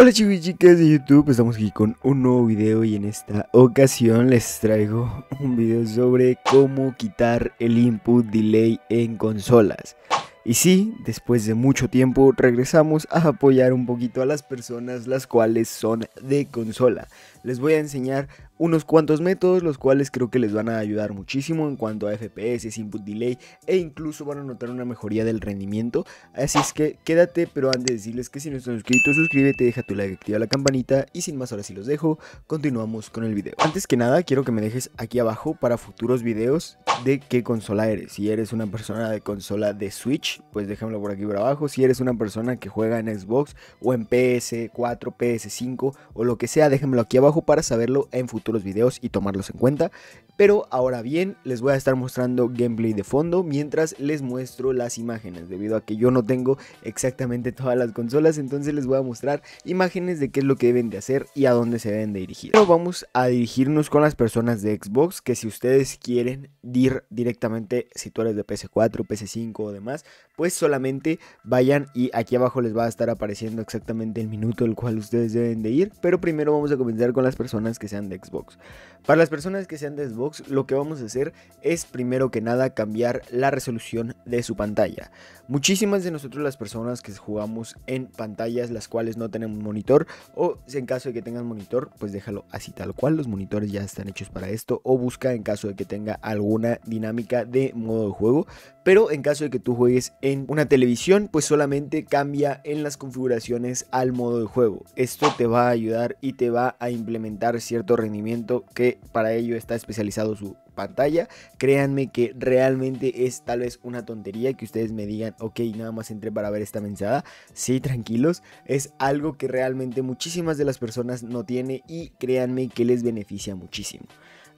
Hola chicos y chicas de YouTube, estamos aquí con un nuevo video y en esta ocasión les traigo un video sobre cómo quitar el input delay en consolas. Y sí, después de mucho tiempo regresamos a apoyar un poquito a las personas las cuales son de consola les voy a enseñar unos cuantos métodos los cuales creo que les van a ayudar muchísimo en cuanto a FPS, input delay e incluso van a notar una mejoría del rendimiento. Así es que quédate, pero antes de decirles que si no estás suscrito, suscríbete, deja tu like, activa la campanita y sin más ahora sí los dejo, continuamos con el video. Antes que nada quiero que me dejes aquí abajo para futuros videos de qué consola eres. Si eres una persona de consola de Switch, pues déjamelo por aquí por abajo. Si eres una persona que juega en Xbox o en PS4, PS5 o lo que sea, déjamelo aquí abajo para saberlo en futuros videos y tomarlos en cuenta. Pero ahora bien, les voy a estar mostrando gameplay de fondo mientras les muestro las imágenes, debido a que yo no tengo exactamente todas las consolas, entonces les voy a mostrar imágenes de qué es lo que deben de hacer y a dónde se deben de dirigir. Pero vamos a dirigirnos con las personas de Xbox, que si ustedes quieren ir directamente, si tú eres de PS4, PS5 o demás, pues solamente vayan y aquí abajo les va a estar apareciendo exactamente el minuto el cual ustedes deben de ir, pero primero vamos a comenzar con las personas que sean de Xbox. Para las personas que sean de Xbox, lo que vamos a hacer es primero que nada cambiar la resolución de su pantalla. Muchísimas de nosotros las personas que jugamos en pantallas las cuales no tenemos monitor o en caso de que tengan monitor, pues déjalo así tal cual, los monitores ya están hechos para esto o busca en caso de que tenga alguna dinámica de modo de juego, pero en caso de que tú juegues en una televisión, pues solamente cambia en las configuraciones al modo de juego. Esto te va a ayudar y te va a implementar cierto rendimiento que para ello está especializado su pantalla. Créanme que realmente es tal vez una tontería que ustedes me digan, ok, nada más entré para ver esta mensada. Sí, tranquilos, es algo que realmente muchísimas de las personas no tiene y créanme que les beneficia muchísimo.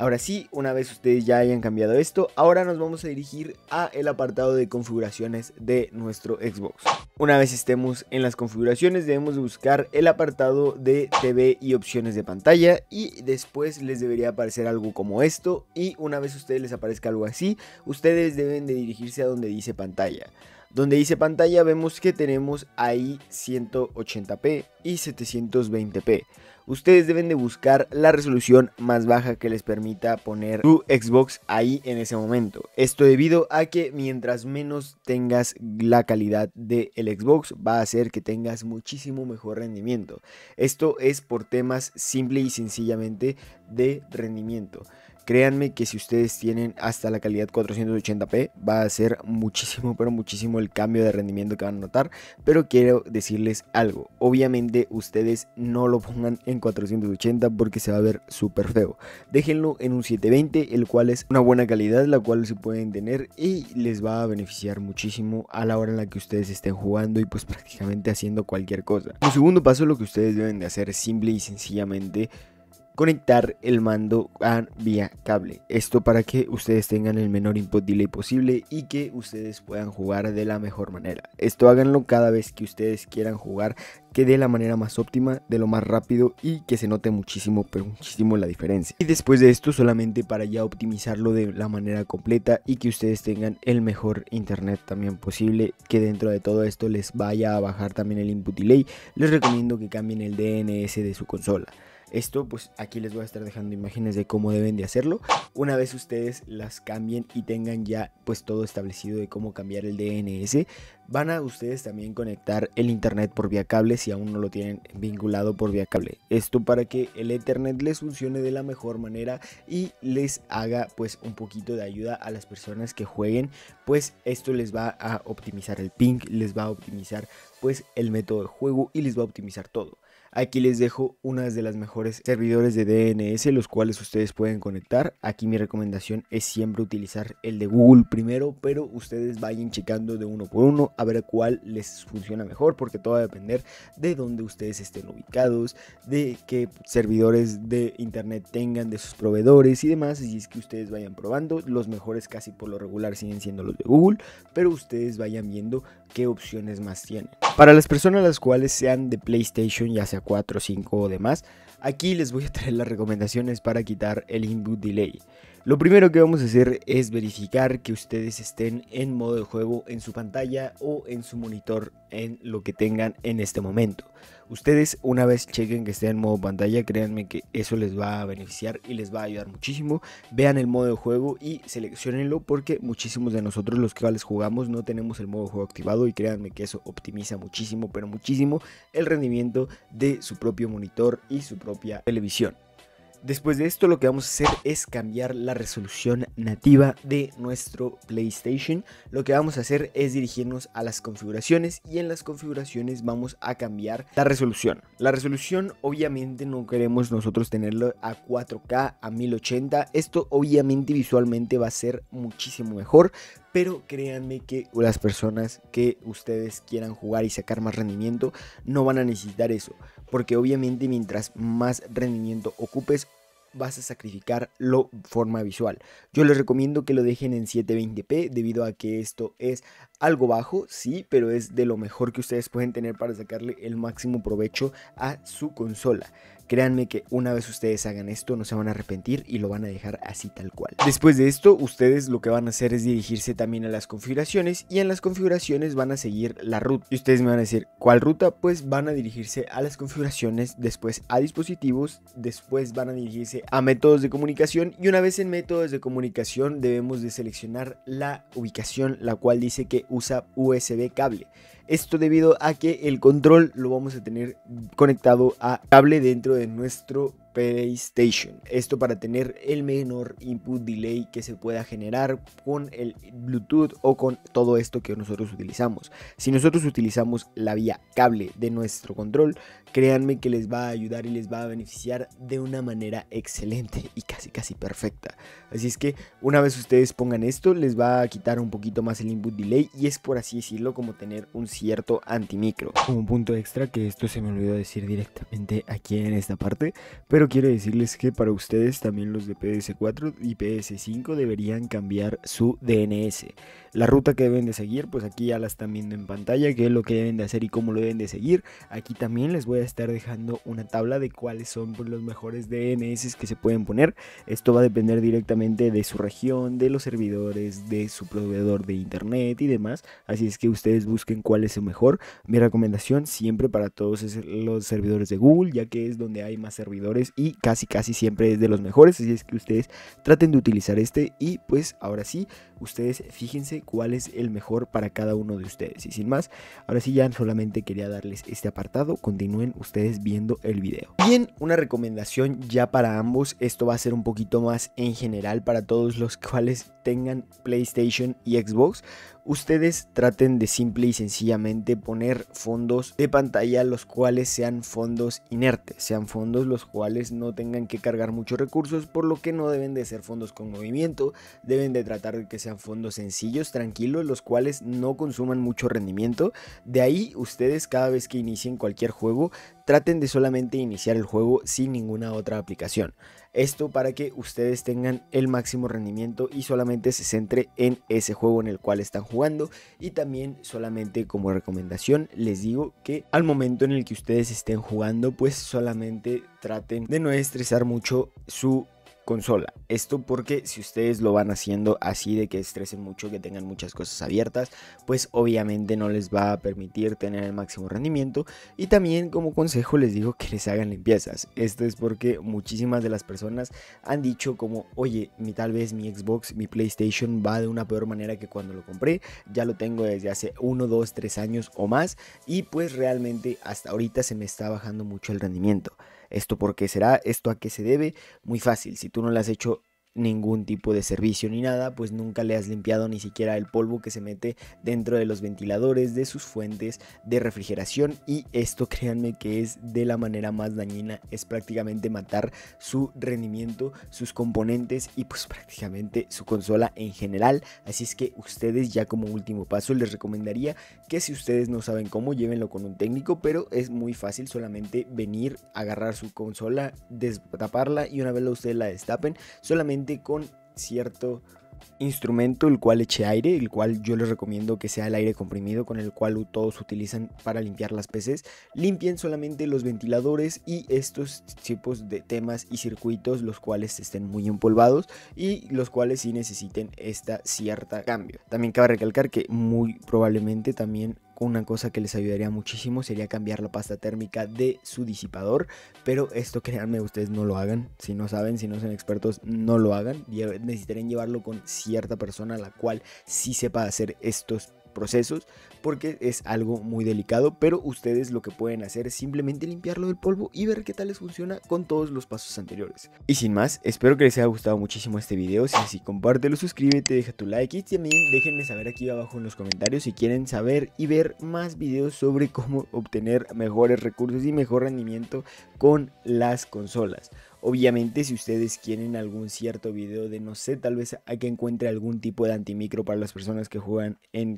Ahora sí, una vez ustedes ya hayan cambiado esto, ahora nos vamos a dirigir a el apartado de configuraciones de nuestro Xbox. Una vez estemos en las configuraciones debemos buscar el apartado de TV y opciones de pantalla y después les debería aparecer algo como esto y una vez ustedes les aparezca algo así, ustedes deben de dirigirse a donde dice pantalla. Donde dice pantalla vemos que tenemos ahí 180p y 720p. Ustedes deben de buscar la resolución más baja que les permita poner tu Xbox ahí en ese momento. Esto debido a que mientras menos tengas la calidad del el Xbox va a hacer que tengas muchísimo mejor rendimiento. Esto es por temas simple y sencillamente de rendimiento. Créanme que si ustedes tienen hasta la calidad 480p va a ser muchísimo, pero muchísimo el cambio de rendimiento que van a notar. Pero quiero decirles algo, obviamente ustedes no lo pongan en 480 porque se va a ver súper feo. Déjenlo en un 720, el cual es una buena calidad, la cual se pueden tener y les va a beneficiar muchísimo a la hora en la que ustedes estén jugando y pues prácticamente haciendo cualquier cosa. El segundo paso lo que ustedes deben de hacer simple y sencillamente conectar el mando a vía cable. Esto para que ustedes tengan el menor input delay posible y que ustedes puedan jugar de la mejor manera. Esto háganlo cada vez que ustedes quieran jugar, que de la manera más óptima, de lo más rápido y que se note muchísimo, pero muchísimo la diferencia. Y después de esto solamente para ya optimizarlo de la manera completa y que ustedes tengan el mejor internet también posible, que dentro de todo esto les vaya a bajar también el input delay, les recomiendo que cambien el DNS de su consola. Esto pues aquí les voy a estar dejando imágenes de cómo deben de hacerlo. Una vez ustedes las cambien y tengan ya pues todo establecido de cómo cambiar el DNS, van a ustedes también conectar el internet por vía cable si aún no lo tienen vinculado por vía cable. Esto para que el internet les funcione de la mejor manera y les haga pues un poquito de ayuda a las personas que jueguen, pues esto les va a optimizar el ping, les va a optimizar pues el método de juego y les va a optimizar todo. Aquí les dejo unas de las mejores servidores de DNS, los cuales ustedes pueden conectar. Aquí mi recomendación es siempre utilizar el de Google primero, pero ustedes vayan checando de uno por uno a ver cuál les funciona mejor, porque todo va a depender de dónde ustedes estén ubicados, de qué servidores de internet tengan, de sus proveedores y demás. y es que ustedes vayan probando. Los mejores casi por lo regular siguen siendo los de Google, pero ustedes vayan viendo qué opciones más tienen. Para las personas las cuales sean de PlayStation, ya sea 4, 5 o demás, aquí les voy a traer las recomendaciones para quitar el input delay. Lo primero que vamos a hacer es verificar que ustedes estén en modo de juego en su pantalla o en su monitor en lo que tengan en este momento. Ustedes una vez chequen que estén en modo pantalla, créanme que eso les va a beneficiar y les va a ayudar muchísimo. Vean el modo de juego y seleccionenlo porque muchísimos de nosotros los que les jugamos no tenemos el modo de juego activado y créanme que eso optimiza muchísimo, pero muchísimo el rendimiento de su propio monitor y su propia televisión. Después de esto lo que vamos a hacer es cambiar la resolución nativa de nuestro PlayStation. Lo que vamos a hacer es dirigirnos a las configuraciones y en las configuraciones vamos a cambiar la resolución. La resolución obviamente no queremos nosotros tenerlo a 4K a 1080. Esto obviamente visualmente va a ser muchísimo mejor, pero créanme que las personas que ustedes quieran jugar y sacar más rendimiento no van a necesitar eso porque obviamente mientras más rendimiento ocupes vas a sacrificar la forma visual. Yo les recomiendo que lo dejen en 720p debido a que esto es algo bajo, sí, pero es de lo mejor que ustedes pueden tener para sacarle el máximo provecho a su consola. Créanme que una vez ustedes hagan esto no se van a arrepentir y lo van a dejar así tal cual. Después de esto, ustedes lo que van a hacer es dirigirse también a las configuraciones y en las configuraciones van a seguir la ruta. Y ustedes me van a decir, ¿cuál ruta? Pues van a dirigirse a las configuraciones, después a dispositivos, después van a dirigirse a métodos de comunicación y una vez en métodos de comunicación debemos de seleccionar la ubicación la cual dice que usa USB cable. Esto debido a que el control lo vamos a tener conectado a cable dentro de nuestro PlayStation. Esto para tener el menor input delay que se pueda generar con el Bluetooth o con todo esto que nosotros utilizamos. Si nosotros utilizamos la vía cable de nuestro control, créanme que les va a ayudar y les va a beneficiar de una manera excelente y casi casi perfecta. Así es que una vez ustedes pongan esto, les va a quitar un poquito más el input delay y es por así decirlo como tener un cierto antimicro. Como un punto extra que esto se me olvidó decir directamente aquí en esta parte, pero quiero decirles que para ustedes también los de PS4 y PS5 deberían cambiar su DNS la ruta que deben de seguir, pues aquí ya la están viendo en pantalla, qué es lo que deben de hacer y cómo lo deben de seguir. Aquí también les voy a estar dejando una tabla de cuáles son pues, los mejores DNS que se pueden poner. Esto va a depender directamente de su región, de los servidores, de su proveedor de internet y demás. Así es que ustedes busquen cuál es el mejor. Mi recomendación siempre para todos los servidores de Google, ya que es donde hay más servidores y casi casi siempre es de los mejores. Así es que ustedes traten de utilizar este y pues ahora sí ustedes fíjense cuál es el mejor para cada uno de ustedes. Y sin más, ahora sí ya solamente quería darles este apartado, continúen ustedes viendo el video. Bien, una recomendación ya para ambos, esto va a ser un poquito más en general para todos los cuales tengan PlayStation y Xbox ustedes traten de simple y sencillamente poner fondos de pantalla los cuales sean fondos inertes, sean fondos los cuales no tengan que cargar muchos recursos, por lo que no deben de ser fondos con movimiento, deben de tratar de que sean fondos sencillos, tranquilos, los cuales no consuman mucho rendimiento. De ahí ustedes cada vez que inicien cualquier juego traten de solamente iniciar el juego sin ninguna otra aplicación. Esto para que ustedes tengan el máximo rendimiento y solamente se centre en ese juego en el cual están jugando. Y también solamente como recomendación les digo que al momento en el que ustedes estén jugando pues solamente traten de no estresar mucho su consola. Esto porque si ustedes lo van haciendo así de que estresen mucho, que tengan muchas cosas abiertas, pues obviamente no les va a permitir tener el máximo rendimiento. Y también como consejo les digo que les hagan limpiezas. Esto es porque muchísimas de las personas han dicho como, oye, mi, tal vez mi Xbox, mi PlayStation va de una peor manera que cuando lo compré. Ya lo tengo desde hace 1, 2, 3 años o más. Y pues realmente hasta ahorita se me está bajando mucho el rendimiento. ¿Esto por qué será? ¿Esto a qué se debe? Muy fácil, si tú no lo has hecho ningún tipo de servicio ni nada, pues nunca le has limpiado ni siquiera el polvo que se mete dentro de los ventiladores, de sus fuentes de refrigeración y esto créanme que es de la manera más dañina, es prácticamente matar su rendimiento, sus componentes y pues prácticamente su consola en general, así es que ustedes ya como último paso les recomendaría que si ustedes no saben cómo, llévenlo con un técnico, pero es muy fácil solamente venir, agarrar su consola, destaparla y una vez ustedes la destapen, solamente con cierto instrumento, el cual eche aire, el cual yo les recomiendo que sea el aire comprimido con el cual todos utilizan para limpiar las peces Limpien solamente los ventiladores y estos tipos de temas y circuitos los cuales estén muy empolvados y los cuales si necesiten esta cierta cambio. También cabe recalcar que muy probablemente también una cosa que les ayudaría muchísimo sería cambiar la pasta térmica de su disipador. Pero esto créanme, ustedes no lo hagan. Si no saben, si no son expertos, no lo hagan. Necesitarían llevarlo con cierta persona la cual sí sepa hacer estos procesos porque es algo muy delicado, pero ustedes lo que pueden hacer es simplemente limpiarlo del polvo y ver qué tal les funciona con todos los pasos anteriores. Y sin más, espero que les haya gustado muchísimo este video, si así compártelo, suscríbete, deja tu like y también déjenme saber aquí abajo en los comentarios si quieren saber y ver más videos sobre cómo obtener mejores recursos y mejor rendimiento con las consolas. Obviamente si ustedes quieren algún cierto video de no sé, tal vez hay que encuentre algún tipo de antimicro para las personas que juegan en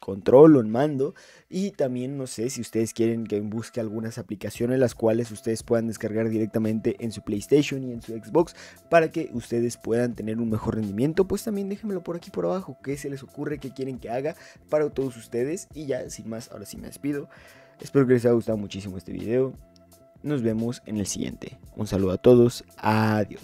control o en mando y también no sé si ustedes quieren que busque algunas aplicaciones las cuales ustedes puedan descargar directamente en su PlayStation y en su Xbox para que ustedes puedan tener un mejor rendimiento pues también déjenmelo por aquí por abajo qué se les ocurre que quieren que haga para todos ustedes y ya sin más ahora sí me despido espero que les haya gustado muchísimo este video nos vemos en el siguiente. Un saludo a todos. Adiós.